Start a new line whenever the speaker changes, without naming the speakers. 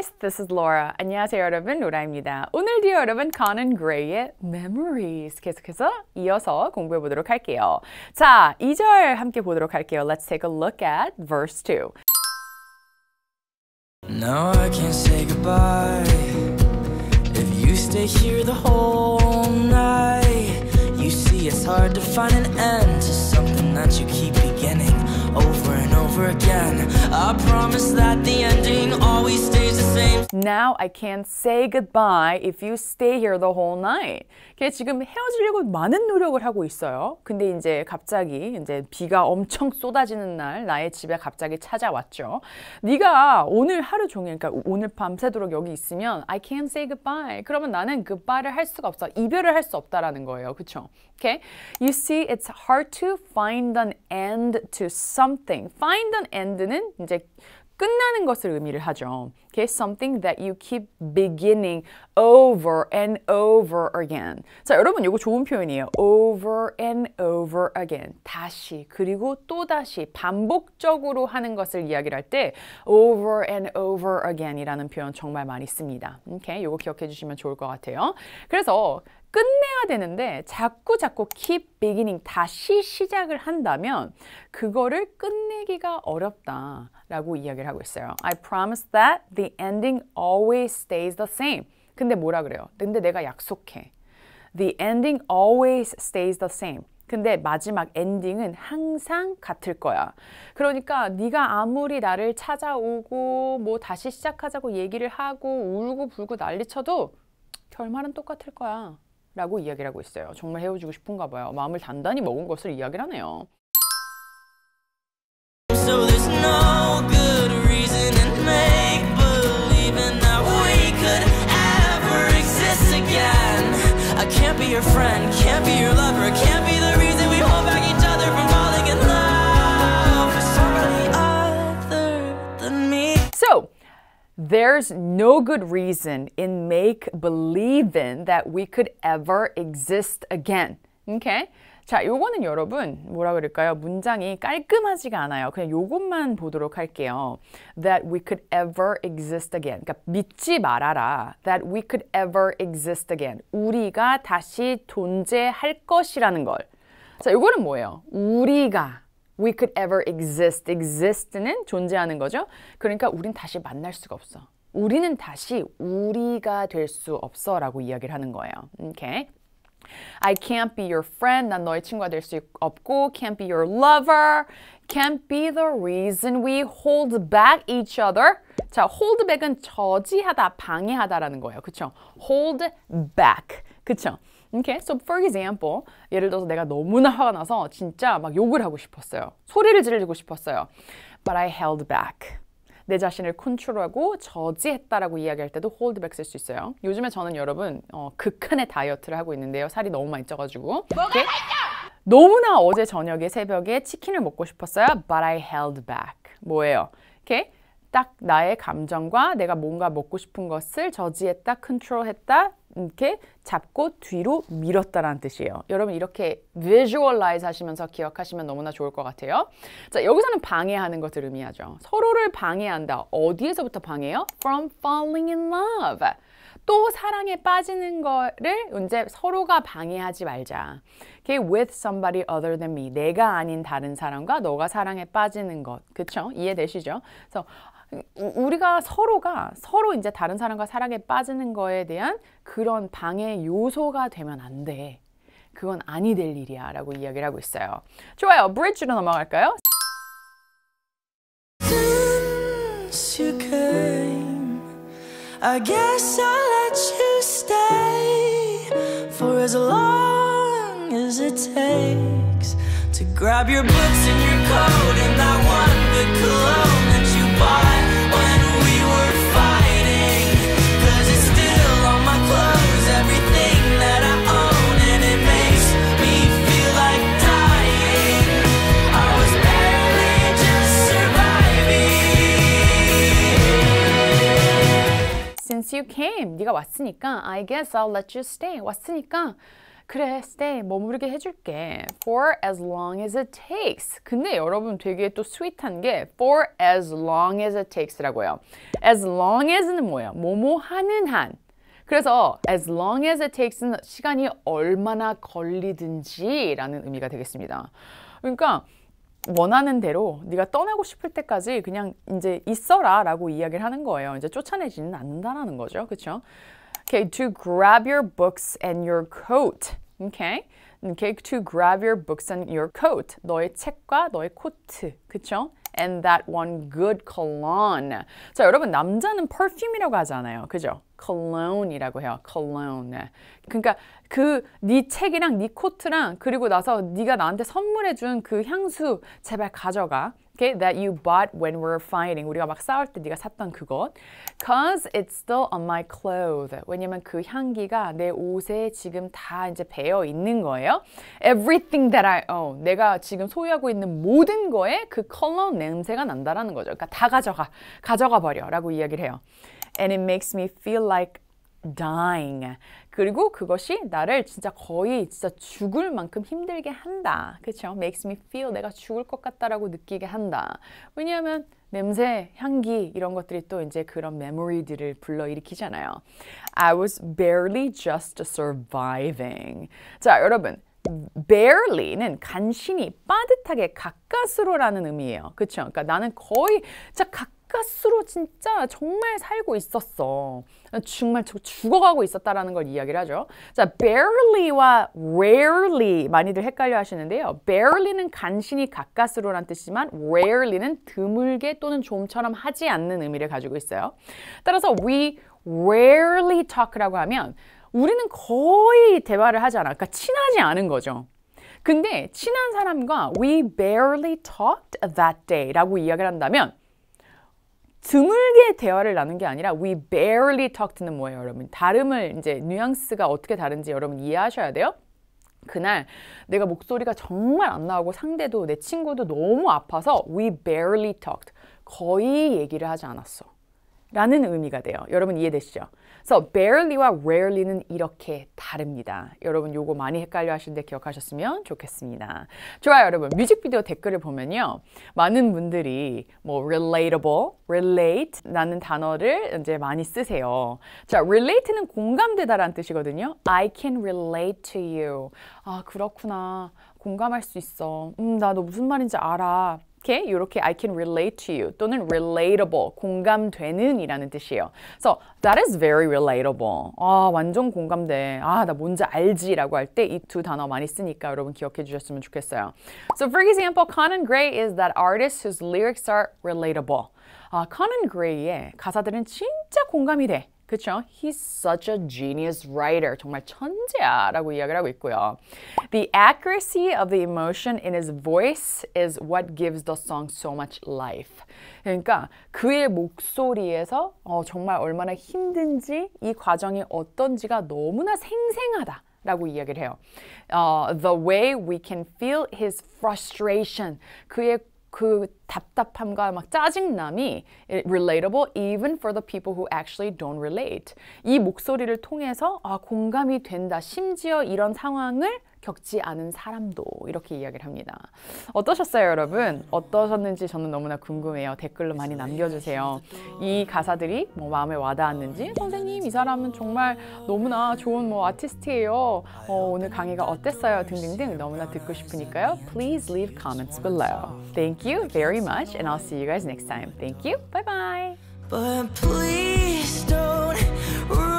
guys, this is Laura. 안녕하세요 여러분, 로라입니다. 오늘도 여러분 Conan Gray의 Memories 계속해서 이어서 공부해 보도록 할게요. 자, 2절 함께 보도록 할게요. Let's take a look at verse 2. Now I can't say goodbye. If you stay here the whole night, you see it's hard to find an end to something that you keep beginning over and over again. I promise that the ending always stays the same. Now I can't say goodbye if you stay here the whole night. 걔 지금 헤어지려고 많은 노력을 하고 있어요. 근데 이제 갑자기 이제 비가 엄청 쏟아지는 날 나의 집에 갑자기 찾아왔죠. 네가 오늘 하루 종일 그러니까 오늘 밤새도록 여기 있으면 I can't say goodbye. 그러면 나는 goodbye를 할 수가 없어. 이별을 할 수 없다라는 거예요. 그렇죠? Okay? You see it's hard to find an end to something. find an end는 이제 끝나는 것을 의미를 하죠. Okay, something that you keep beginning over and over again. 자, 여러분 이거 좋은 표현이에요. over and over again. 다시 그리고 또 다시 반복적으로 하는 것을 이야기를 할때 over and over again이라는 표현 정말 많이 씁니다. 오케이, okay, 이거 기억해 주시면 좋을 것 같아요. 그래서 끝내야 되는데 자꾸 자꾸 keep beginning 다시 시작을 한다면 그거를 끝내기가 어렵다라고 이야기를 하고 있어요. I promise that the ending always stays the same. 근데 뭐라 그래요? 근데 내가 약속해. The ending always stays the same. 근데 마지막 엔딩은 항상 같을 거야. 그러니까 네가 아무리 나를 찾아오고 뭐 다시 시작하자고 얘기를 하고 울고 불고 난리 쳐도 결말은 똑같을 거야. 라고 이야기를 하고 있어요. 정말 헤어지고 싶은가 봐요. 마음을 단단히 먹은 것을 이야기를 하네요. So There's no good reason in make believing that we could ever exist again. Okay? 자, 요거는 여러분 뭐라 그럴까요? 문장이 깔끔하지가 않아요. 그냥 요것만 보도록 할게요. That we could ever exist again. 그러니까 믿지 말아라. That we could ever exist again. 우리가 다시 존재할 것이라는 걸. 자, 요거는 뭐예요? 우리가 we could ever exist. exist는 존재하는 거죠. 그러니까 우린 다시 만날 수가 없어. 우리는 다시 우리가 될 수 없어라고 이야기를 하는 거예요. 오케이. I can't be your friend. 난 너의 친구가 될 수 없고 can't be your lover. can't be the reason we hold back each other. 자, hold back은 저지하다, 방해하다라는 거예요. 그렇죠? hold back. 그렇죠? Okay, so for example, 예를 들어서 내가 너무나 화가 나서 진짜 막 욕을 하고 싶었어요. 소리를 지르고 싶었어요. But I held back. 내 자신을 컨트롤하고 저지했다라고 이야기할 때도 홀드백 쓸수 있어요. 요즘에 저는 여러분 어, 극한의 다이어트를 하고 있는데요. 살이 너무 많이 쪄가지고. Okay? 너무나 어제 저녁에 새벽에 치킨을 먹고 싶었어요. But I held back. 뭐예요? 이렇게 딱 나의 감정과 내가 뭔가 먹고 싶은 것을 저지했다, 컨트롤했다, 이렇게 잡고 뒤로 밀었다라는 뜻이에요. 여러분 이렇게 visualize 하시면서 기억하시면 너무나 좋을 것 같아요. 자, 여기서는 방해하는 것을 의미하죠. 서로를 방해한다. 어디에서부터 방해요? From falling in love. 또 사랑에 빠지는 거를 이제 서로가 방해하지 말자. Okay, with somebody other than me. 내가 아닌 다른 사람과 너가 사랑에 빠지는 것. 그쵸? 이해되시죠? 그래서 우리가 서로가 서로 이제 다른 사람과 사랑에 빠지는 거에 대한 그런 방해 요소가 되면 안 돼. 그건 아니 될 일이야 라고 이야기를 하고 있어요. 좋아요. 브릿지로 넘어갈까요? g Since you came, 네가 왔으니까 I guess I'll let you stay. 왔으니까 그래, stay. 머무르게 해줄게. for as long as it takes. 근데 여러분 되게 또 스윗한 게 for as long as it takes라고 요 as long as는 뭐예요? 뭐뭐 하는 한. 그래서 as long as it takes는 시간이 얼마나 걸리든지 라는 의미가 되겠습니다. 그러니까 원하는 대로 네가 떠나고 싶을 때까지 그냥 이제 있어라 라고 이야기를 하는 거예요. 이제 쫓아내지는 않는다라는 거죠. 그렇죠? Okay, to grab your books and your coat. Okay. Okay, to grab your books and your coat. 너의 책과 너의 코트. 그쵸? And that one good cologne. 자, 여러분, 남자는 perfume이라고 하잖아요. 그죠? cologne이라고 해요. cologne. 그러니까 그 네 책이랑 네 코트랑 그리고 나서 네가 나한테 선물해 준 그 향수 제발 가져가. Okay, that you bought when we were fighting. 우리가 막 싸울 때 네가 샀던 그것. Cause it's still on my clothes. 왜냐면 그 향기가 내 옷에 지금 다 이제 배어 있는 거예요. Everything that I own. 내가 지금 소유하고 있는 모든 거에 그 컬러 냄새가 난다라는 거죠. 그러니까 다 가져가. 가져가 버려. 라고 이야기를 해요. And it makes me feel like dying. 그리고 그것이 나를 진짜 거의 진짜 죽을 만큼 힘들게 한다. 그렇죠? makes me feel 내가 죽을 것 같다라고 느끼게 한다. 왜냐하면 냄새, 향기 이런 것들이 또 이제 그런 메모리들을 불러일으키잖아요. I was barely just surviving. 자, 여러분. barely는 간신히 빠듯하게 가까스로라는 의미예요. 그렇죠? 그러니까 나는 거의 진짜 가 가까스로 진짜 정말 살고 있었어. 정말 죽어가고 있었다라는 걸 이야기를 하죠. 자, barely와 rarely 많이들 헷갈려 하시는데요. barely는 간신히 가까스로란 뜻이지만 rarely는 드물게 또는 좀처럼 하지 않는 의미를 가지고 있어요. 따라서 we rarely talk라고 하면 우리는 거의 대화를 하지 않아. 그러니까 친하지 않은 거죠. 근데 친한 사람과 we barely talked that day라고 이야기를 한다면 드물게 대화를 나눈 게 아니라 we barely talked는 뭐예요, 여러분? 다름을 이제 뉘앙스가 어떻게 다른지 여러분 이해하셔야 돼요. 그날 내가 목소리가 정말 안 나오고 상대도 내 친구도 너무 아파서 we barely talked. 거의 얘기를 하지 않았어. 라는 의미가 돼요. 여러분 이해되시죠? 그래서 barely와 rarely는 이렇게 다릅니다. 여러분 요거 많이 헷갈려 하시는데 기억하셨으면 좋겠습니다. 좋아요 여러분 뮤직비디오 댓글을 보면요. 많은 분들이 뭐 relatable, relate 라는 단어를 이제 많이 쓰세요. 자 relate는 공감되다 라는 뜻이거든요. I can relate to you. 아 그렇구나. 공감할 수 있어. 음, 나도 무슨 말인지 알아. 이렇게 이렇게 I can relate to you 또는 relatable 공감되는 이라는 뜻이에요. So that is very relatable. 아 완전 공감돼. 아 나 뭔지 알지 라고 할 때 이 두 단어 많이 쓰니까 여러분 기억해 주셨으면 좋겠어요. So for example, Conan Gray is that artist whose lyrics are relatable. 아, Conan Gray의 가사들은 진짜 공감이 돼. 그쵸? He's such a genius writer. 정말 천재야 라고 이야기를 하고 있고요. The accuracy of the emotion in his voice is what gives the song so much life. 그러니까 그의 목소리에서 어, 정말 얼마나 힘든지 이 과정이 어떤지가 너무나 생생하다. 라고 이야기를 해요. Uh, the way we can feel his frustration. 그의 그 답답함과 막 짜증남이 relatable even for the people who actually don't relate. 이 목소리를 통해서 아, 공감이 된다. 심지어 이런 상황을 겪지 않은 사람도 이렇게 이야기를 합니다. 어떠셨어요, 여러분? 어떠셨는지 저는 너무나 궁금해요. 댓글로 많이 네, 남겨주세요. 이 가사들이 뭐 마음에 와닿았는지 선생님 이 사람은 정말 너무나 좋은 뭐 아티스트예요. 어, 오늘 강의가 어땠어요? 등등등 너무나 듣고 싶으니까요. Please leave comments below. Thank you very much, and I'll see you guys next time. Thank you. Bye bye.